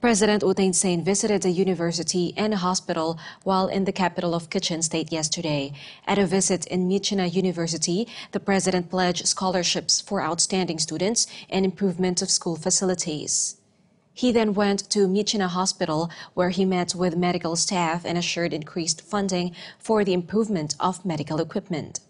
President U Thein Sein visited the university and hospital while in the capital of Kitchen State yesterday. At a visit in Michina University, the president pledged scholarships for outstanding students and improvement of school facilities. He then went to Michina Hospital, where he met with medical staff and assured increased funding for the improvement of medical equipment.